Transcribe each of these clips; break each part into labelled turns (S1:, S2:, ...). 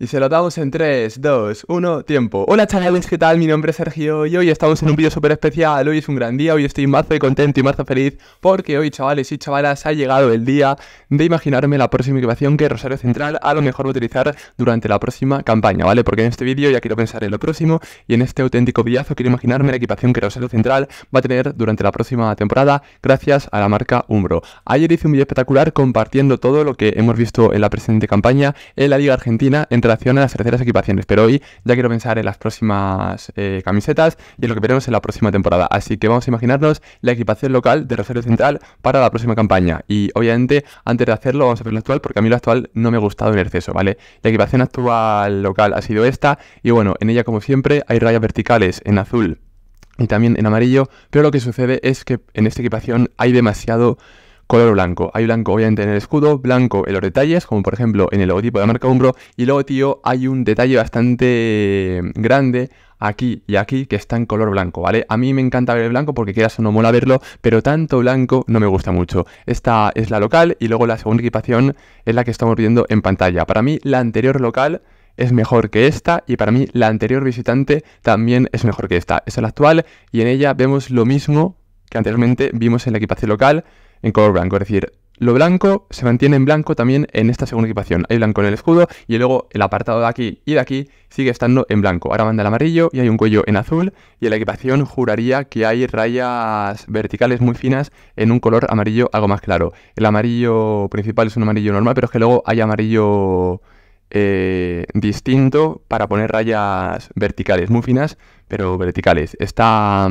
S1: Y se lo damos en 3, 2, 1, tiempo. Hola chavales, ¿qué tal? Mi nombre es Sergio y hoy estamos en un vídeo súper especial. Hoy es un gran día, hoy estoy mazo y contento y mazo feliz porque hoy chavales y chavalas ha llegado el día de imaginarme la próxima equipación que Rosario Central a lo mejor va a utilizar durante la próxima campaña, ¿vale? Porque en este vídeo ya quiero pensar en lo próximo y en este auténtico villazo quiero imaginarme la equipación que Rosario Central va a tener durante la próxima temporada gracias a la marca Umbro. Ayer hice un vídeo espectacular compartiendo todo lo que hemos visto en la presente campaña en la Liga Argentina entre las terceras equipaciones, pero hoy ya quiero pensar en las próximas eh, camisetas y en lo que veremos en la próxima temporada. Así que vamos a imaginarnos la equipación local de Rosario Central para la próxima campaña. Y obviamente, antes de hacerlo, vamos a ver la actual, porque a mí la actual no me ha gustado en exceso, ¿vale? La equipación actual local ha sido esta, y bueno, en ella, como siempre, hay rayas verticales en azul y también en amarillo, pero lo que sucede es que en esta equipación hay demasiado color blanco. Hay blanco obviamente en el escudo, blanco en los detalles, como por ejemplo en el logotipo de la marca Umbro, y luego, tío, hay un detalle bastante grande aquí y aquí que está en color blanco, ¿vale? A mí me encanta ver el blanco porque quieras o no mola verlo, pero tanto blanco no me gusta mucho. Esta es la local y luego la segunda equipación es la que estamos viendo en pantalla. Para mí la anterior local es mejor que esta y para mí la anterior visitante también es mejor que esta. Esta es la actual y en ella vemos lo mismo que anteriormente vimos en la equipación local, en color blanco, es decir, lo blanco se mantiene en blanco también en esta segunda equipación. Hay blanco en el escudo y luego el apartado de aquí y de aquí sigue estando en blanco. Ahora manda el amarillo y hay un cuello en azul y la equipación juraría que hay rayas verticales muy finas en un color amarillo algo más claro. El amarillo principal es un amarillo normal, pero es que luego hay amarillo eh, distinto para poner rayas verticales, muy finas, pero verticales. Está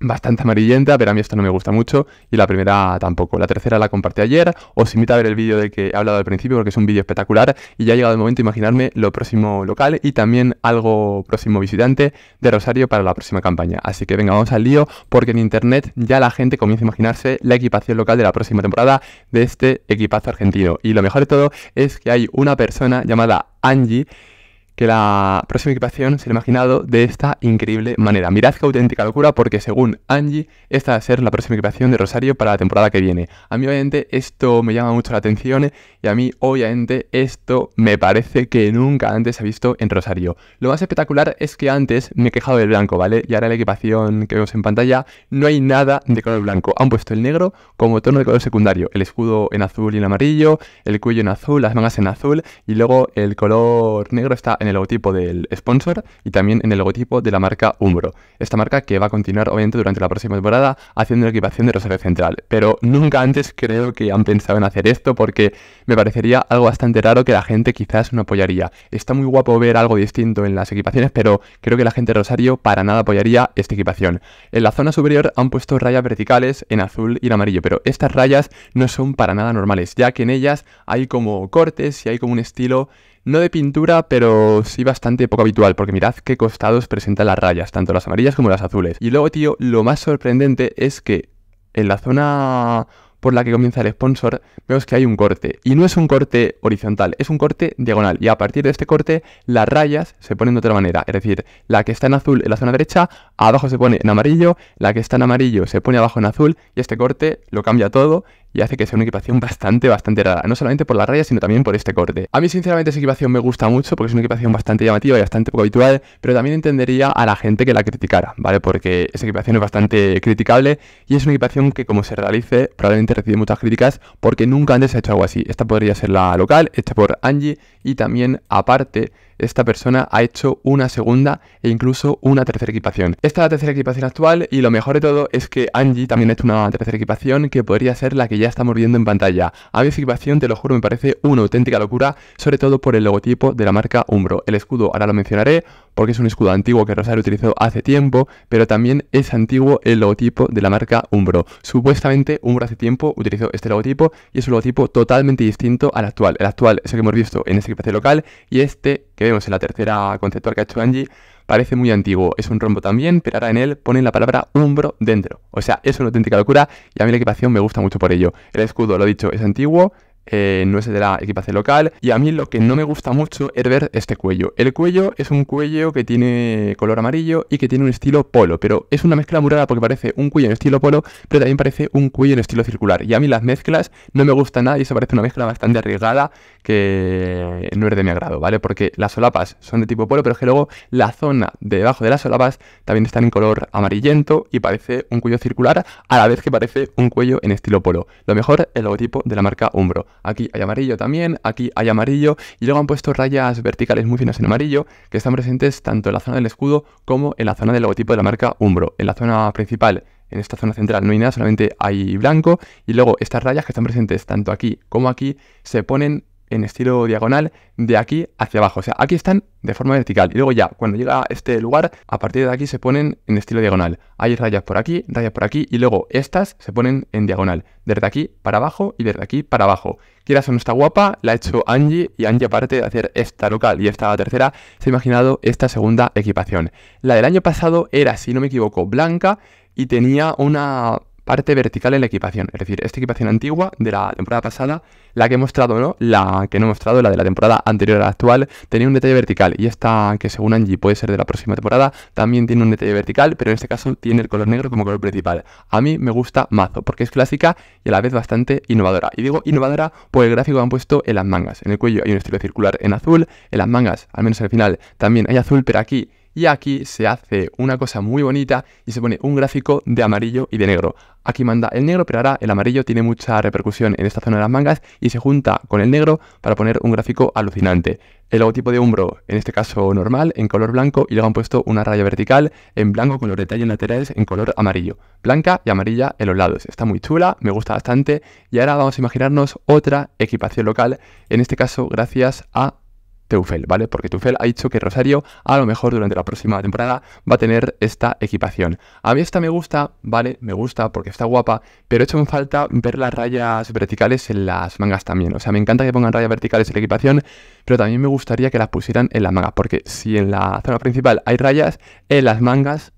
S1: bastante amarillenta, pero a mí esto no me gusta mucho y la primera tampoco. La tercera la compartí ayer, os invito a ver el vídeo del que he hablado al principio porque es un vídeo espectacular y ya ha llegado el momento de imaginarme lo próximo local y también algo próximo visitante de Rosario para la próxima campaña. Así que venga, vamos al lío porque en internet ya la gente comienza a imaginarse la equipación local de la próxima temporada de este equipazo argentino. Y lo mejor de todo es que hay una persona llamada Angie que la próxima equipación se ha imaginado de esta increíble manera. Mirad qué auténtica locura porque según Angie, esta va a ser la próxima equipación de Rosario para la temporada que viene. A mí obviamente esto me llama mucho la atención y a mí obviamente esto me parece que nunca antes se ha visto en Rosario. Lo más espectacular es que antes me he quejado del blanco, ¿vale? Y ahora la equipación que vemos en pantalla no hay nada de color blanco. Han puesto el negro como tono de color secundario. El escudo en azul y en amarillo, el cuello en azul, las mangas en azul y luego el color negro está en el logotipo del sponsor y también en el logotipo de la marca Umbro. Esta marca que va a continuar obviamente durante la próxima temporada haciendo la equipación de Rosario Central. Pero nunca antes creo que han pensado en hacer esto porque me parecería algo bastante raro que la gente quizás no apoyaría. Está muy guapo ver algo distinto en las equipaciones, pero creo que la gente de Rosario para nada apoyaría esta equipación. En la zona superior han puesto rayas verticales en azul y en amarillo, pero estas rayas no son para nada normales, ya que en ellas hay como cortes y hay como un estilo no de pintura, pero sí bastante poco habitual, porque mirad qué costados presentan las rayas, tanto las amarillas como las azules. Y luego, tío, lo más sorprendente es que en la zona por la que comienza el sponsor, vemos que hay un corte. Y no es un corte horizontal, es un corte diagonal. Y a partir de este corte, las rayas se ponen de otra manera. Es decir, la que está en azul en la zona derecha, abajo se pone en amarillo, la que está en amarillo se pone abajo en azul, y este corte lo cambia todo y hace que sea una equipación bastante, bastante rara. No solamente por la raya, sino también por este corte. A mí, sinceramente, esa equipación me gusta mucho porque es una equipación bastante llamativa y bastante poco habitual, pero también entendería a la gente que la criticara, ¿vale? Porque esa equipación es bastante criticable y es una equipación que, como se realice, probablemente recibe muchas críticas porque nunca antes se ha hecho algo así. Esta podría ser la local, hecha por Angie y también, aparte, esta persona ha hecho una segunda e incluso una tercera equipación. Esta es la tercera equipación actual y lo mejor de todo es que Angie también ha hecho una tercera equipación que podría ser la que ya estamos viendo en pantalla. A mi equipación, te lo juro, me parece una auténtica locura, sobre todo por el logotipo de la marca Umbro. El escudo ahora lo mencionaré, porque es un escudo antiguo que Rosario utilizó hace tiempo, pero también es antiguo el logotipo de la marca Umbro. Supuestamente Umbro hace tiempo utilizó este logotipo y es un logotipo totalmente distinto al actual. El actual es el que hemos visto en este equipaje local y este que vemos en la tercera conceptual que ha hecho Angie parece muy antiguo. Es un rombo también, pero ahora en él ponen la palabra Umbro dentro. O sea, es una auténtica locura y a mí la equipación me gusta mucho por ello. El escudo, lo dicho, es antiguo, eh, no es de la equipación local. Y a mí lo que no me gusta mucho es ver este cuello. El cuello es un cuello que tiene color amarillo y que tiene un estilo polo, pero es una mezcla muy porque parece un cuello en estilo polo, pero también parece un cuello en estilo circular. Y a mí las mezclas no me gustan nada y eso parece una mezcla bastante arriesgada que no es de mi agrado, ¿vale? Porque las solapas son de tipo polo, pero es que luego la zona debajo de las solapas también están en color amarillento y parece un cuello circular, a la vez que parece un cuello en estilo polo. Lo mejor, el logotipo de la marca Umbro. Aquí hay amarillo también, aquí hay amarillo, y luego han puesto rayas verticales muy finas en amarillo, que están presentes tanto en la zona del escudo como en la zona del logotipo de la marca Umbro. En la zona principal en esta zona central no hay nada, solamente hay blanco y luego estas rayas que están presentes tanto aquí como aquí se ponen en estilo diagonal de aquí hacia abajo. O sea, aquí están de forma vertical. Y luego ya, cuando llega a este lugar, a partir de aquí se ponen en estilo diagonal. Hay rayas por aquí, rayas por aquí y luego estas se ponen en diagonal. Desde aquí para abajo y desde aquí para abajo. Quieras o no está guapa, la ha hecho Angie y Angie aparte de hacer esta local y esta tercera, se ha imaginado esta segunda equipación. La del año pasado era, si no me equivoco, blanca y tenía una parte vertical en la equipación. Es decir, esta equipación antigua de la temporada pasada, la que he mostrado, ¿no? La que no he mostrado, la de la temporada anterior a la actual, tenía un detalle vertical. Y esta, que según Angie puede ser de la próxima temporada, también tiene un detalle vertical, pero en este caso tiene el color negro como color principal. A mí me gusta mazo, porque es clásica y a la vez bastante innovadora. Y digo innovadora por el gráfico que han puesto en las mangas. En el cuello hay un estilo circular en azul, en las mangas, al menos al final, también hay azul, pero aquí y aquí se hace una cosa muy bonita y se pone un gráfico de amarillo y de negro. Aquí manda el negro, pero ahora el amarillo tiene mucha repercusión en esta zona de las mangas y se junta con el negro para poner un gráfico alucinante. El logotipo de Umbro, en este caso normal, en color blanco y luego han puesto una raya vertical en blanco con los detalles laterales en color amarillo. Blanca y amarilla en los lados. Está muy chula, me gusta bastante y ahora vamos a imaginarnos otra equipación local, en este caso gracias a Teufel, ¿vale? Porque Tufel ha dicho que Rosario a lo mejor durante la próxima temporada va a tener esta equipación. A mí esta me gusta, ¿vale? Me gusta porque está guapa, pero he hecho en falta ver las rayas verticales en las mangas también. O sea, me encanta que pongan rayas verticales en la equipación, pero también me gustaría que las pusieran en las mangas, porque si en la zona principal hay rayas, en las mangas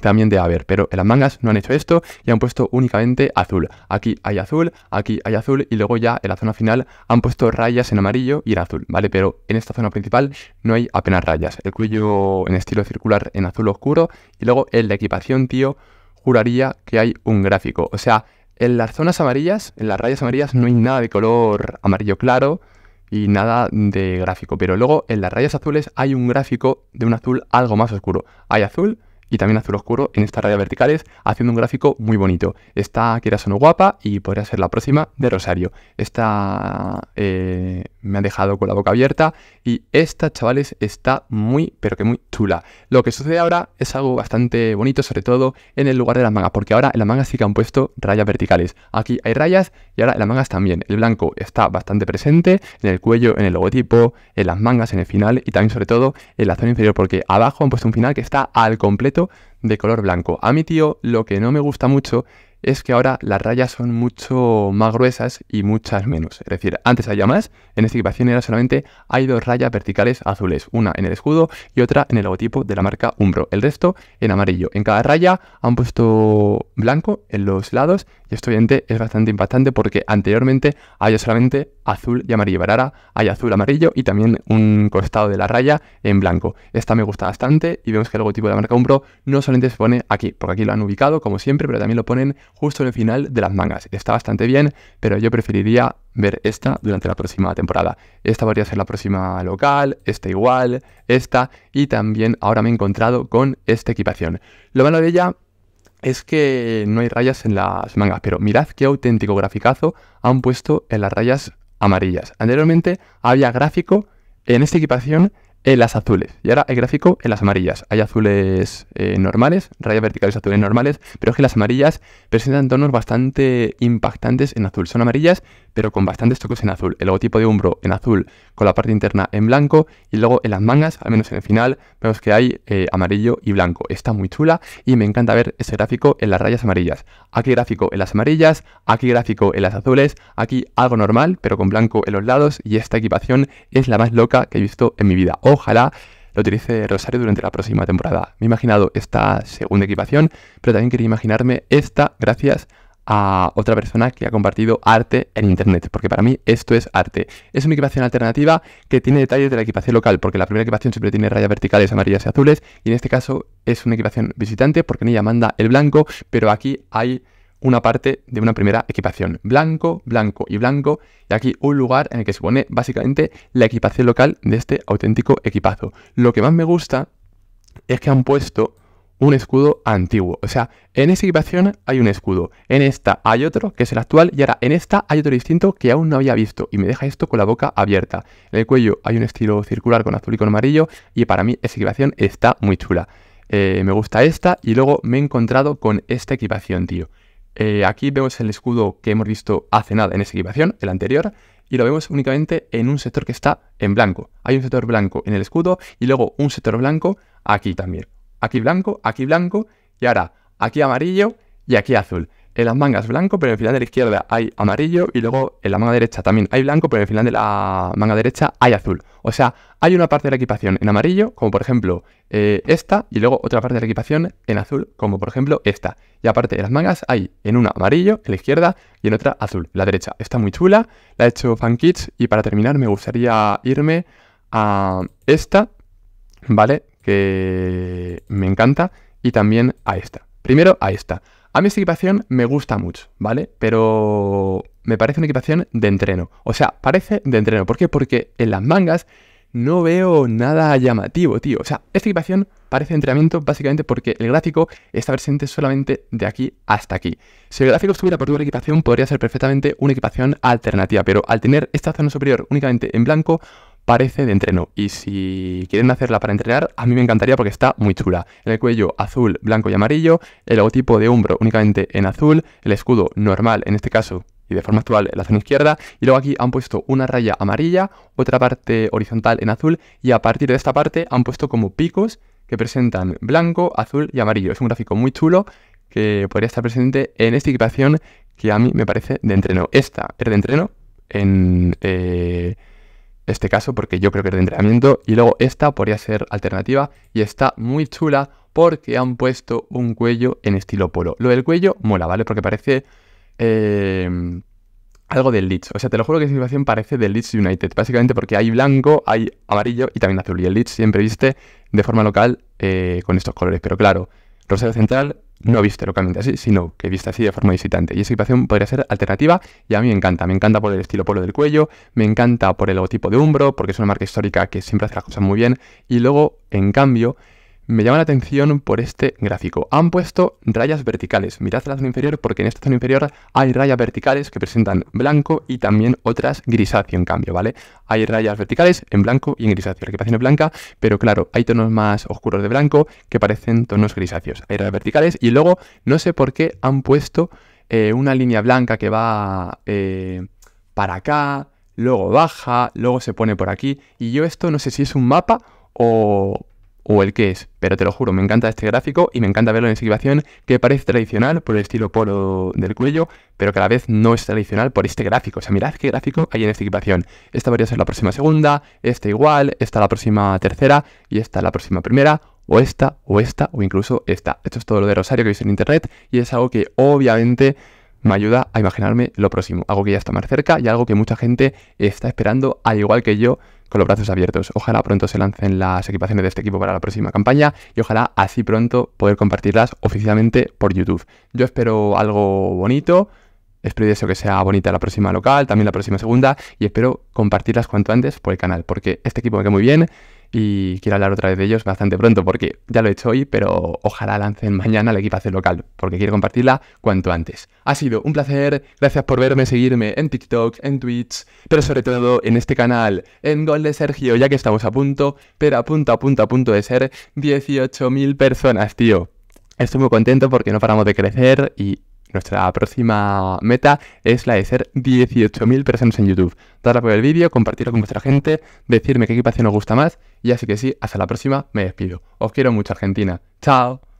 S1: también de haber, pero en las mangas no han hecho esto y han puesto únicamente azul. Aquí hay azul, aquí hay azul y luego ya en la zona final han puesto rayas en amarillo y en azul, ¿vale? Pero en esta zona principal no hay apenas rayas. El cuello en estilo circular en azul oscuro y luego en la equipación, tío, juraría que hay un gráfico. O sea, en las zonas amarillas, en las rayas amarillas no hay nada de color amarillo claro, y nada de gráfico. Pero luego en las rayas azules hay un gráfico de un azul algo más oscuro. Hay azul, y también azul oscuro en estas rayas verticales, haciendo un gráfico muy bonito. esta que era guapa y podría ser la próxima de Rosario. Esta eh, me ha dejado con la boca abierta y esta, chavales, está muy, pero que muy chula. Lo que sucede ahora es algo bastante bonito, sobre todo en el lugar de las mangas, porque ahora en las mangas sí que han puesto rayas verticales. Aquí hay rayas y ahora en las mangas también. El blanco está bastante presente en el cuello, en el logotipo, en las mangas, en el final y también, sobre todo, en la zona inferior, porque abajo han puesto un final que está al completo de color blanco. A mi tío lo que no me gusta mucho es que ahora las rayas son mucho más gruesas y muchas menos. Es decir, antes había más, en esta equipación era solamente hay dos rayas verticales azules, una en el escudo y otra en el logotipo de la marca Umbro, el resto en amarillo. En cada raya han puesto blanco en los lados y esto obviamente es bastante impactante porque anteriormente había solamente azul y amarillo, Barara, hay azul, amarillo y también un costado de la raya en blanco. Esta me gusta bastante y vemos que el logotipo de la marca Umbro no solamente se pone aquí, porque aquí lo han ubicado como siempre, pero también lo ponen justo en el final de las mangas. Está bastante bien, pero yo preferiría ver esta durante la próxima temporada. Esta podría ser la próxima local, esta igual, esta, y también ahora me he encontrado con esta equipación. Lo malo de ella es que no hay rayas en las mangas, pero mirad qué auténtico graficazo han puesto en las rayas amarillas. Anteriormente había gráfico en esta equipación en las azules. Y ahora el gráfico en las amarillas. Hay azules eh, normales, rayas verticales azules normales, pero es que las amarillas presentan tonos bastante impactantes en azul. Son amarillas, pero con bastantes toques en azul. El logotipo de Umbro en azul, con la parte interna en blanco y luego en las mangas, al menos en el final, vemos que hay eh, amarillo y blanco. Está muy chula y me encanta ver ese gráfico en las rayas amarillas. Aquí gráfico en las amarillas, aquí gráfico en las azules, aquí algo normal, pero con blanco en los lados y esta equipación es la más loca que he visto en mi vida. Ojalá lo utilice Rosario durante la próxima temporada. Me he imaginado esta segunda equipación, pero también quería imaginarme esta gracias a a otra persona que ha compartido arte en internet, porque para mí esto es arte. Es una equipación alternativa que tiene detalles de la equipación local, porque la primera equipación siempre tiene rayas verticales amarillas y azules, y en este caso es una equipación visitante porque en ella manda el blanco, pero aquí hay una parte de una primera equipación. Blanco, blanco y blanco. Y aquí un lugar en el que se pone básicamente la equipación local de este auténtico equipazo. Lo que más me gusta es que han puesto un escudo antiguo. O sea, en esa equipación hay un escudo, en esta hay otro que es el actual y ahora en esta hay otro distinto que aún no había visto y me deja esto con la boca abierta. En el cuello hay un estilo circular con azul y con amarillo y para mí esa equipación está muy chula. Eh, me gusta esta y luego me he encontrado con esta equipación, tío. Eh, aquí vemos el escudo que hemos visto hace nada en esa equipación, el anterior, y lo vemos únicamente en un sector que está en blanco. Hay un sector blanco en el escudo y luego un sector blanco aquí también aquí blanco, aquí blanco y ahora aquí amarillo y aquí azul. En las mangas blanco, pero en el final de la izquierda hay amarillo y luego en la manga derecha también hay blanco, pero en el final de la manga derecha hay azul. O sea, hay una parte de la equipación en amarillo, como por ejemplo eh, esta, y luego otra parte de la equipación en azul, como por ejemplo esta. Y aparte de las mangas hay en una amarillo, en la izquierda, y en otra azul, la derecha. Está muy chula, la he hecho Fan y para terminar me gustaría irme a esta, ¿vale? que me encanta, y también a esta. Primero a esta. A mí esta equipación me gusta mucho, ¿vale? Pero me parece una equipación de entreno. O sea, parece de entreno. ¿Por qué? Porque en las mangas no veo nada llamativo, tío. O sea, esta equipación parece entrenamiento básicamente porque el gráfico está presente solamente de aquí hasta aquí. Si el gráfico estuviera por la equipación, podría ser perfectamente una equipación alternativa, pero al tener esta zona superior únicamente en blanco, parece de entreno. Y si quieren hacerla para entrenar, a mí me encantaría porque está muy chula. En el cuello azul, blanco y amarillo, el logotipo de hombro únicamente en azul, el escudo normal, en este caso y de forma actual en la zona izquierda, y luego aquí han puesto una raya amarilla, otra parte horizontal en azul, y a partir de esta parte han puesto como picos que presentan blanco, azul y amarillo. Es un gráfico muy chulo que podría estar presente en esta equipación que a mí me parece de entreno. Esta es de entreno en... Eh, este caso porque yo creo que es de entrenamiento. Y luego esta podría ser alternativa y está muy chula porque han puesto un cuello en estilo polo. Lo del cuello mola, ¿vale? Porque parece eh, algo del Leeds. O sea, te lo juro que esta situación parece del Leeds United. Básicamente porque hay blanco, hay amarillo y también azul. Y el Leeds siempre viste de forma local eh, con estos colores. Pero claro, Rosario Central no viste localmente así, sino que viste así de forma visitante. Y esa equipación podría ser alternativa y a mí me encanta. Me encanta por el estilo polo del cuello, me encanta por el logotipo de Umbro, porque es una marca histórica que siempre hace las cosas muy bien. Y luego, en cambio, me llama la atención por este gráfico. Han puesto rayas verticales. Mirad la zona inferior porque en esta zona inferior hay rayas verticales que presentan blanco y también otras grisáceo en cambio, ¿vale? Hay rayas verticales en blanco y en grisáceo. La que es blanca, pero claro, hay tonos más oscuros de blanco que parecen tonos grisáceos. Hay rayas verticales y luego no sé por qué han puesto eh, una línea blanca que va eh, para acá, luego baja, luego se pone por aquí. Y yo esto no sé si es un mapa o o el que es, pero te lo juro, me encanta este gráfico y me encanta verlo en esta equipación que parece tradicional por el estilo polo del cuello, pero que a la vez no es tradicional por este gráfico. O sea, mirad qué gráfico hay en esta equipación. Esta podría ser la próxima segunda, esta igual, esta la próxima tercera y esta la próxima primera, o esta, o esta, o incluso esta. Esto es todo lo de Rosario que veis en internet y es algo que obviamente me ayuda a imaginarme lo próximo, algo que ya está más cerca y algo que mucha gente está esperando, al igual que yo, con los brazos abiertos. Ojalá pronto se lancen las equipaciones de este equipo para la próxima campaña y ojalá así pronto poder compartirlas oficialmente por YouTube. Yo espero algo bonito, Espero y que sea bonita la próxima local, también la próxima segunda, y espero compartirlas cuanto antes por el canal, porque este equipo me queda muy bien, y quiero hablar otra vez de ellos bastante pronto porque ya lo he hecho hoy, pero ojalá lancen mañana la equipación local porque quiero compartirla cuanto antes. Ha sido un placer, gracias por verme, seguirme en TikTok, en Twitch, pero sobre todo en este canal, en Gol de Sergio, ya que estamos a punto, pero a punto, a punto, a punto de ser 18.000 personas, tío. Estoy muy contento porque no paramos de crecer y nuestra próxima meta es la de ser 18.000 personas en YouTube. a por el vídeo, compartirlo con vuestra gente, decirme qué equipación os gusta más y así que sí, hasta la próxima, me despido. Os quiero mucho Argentina. Chao.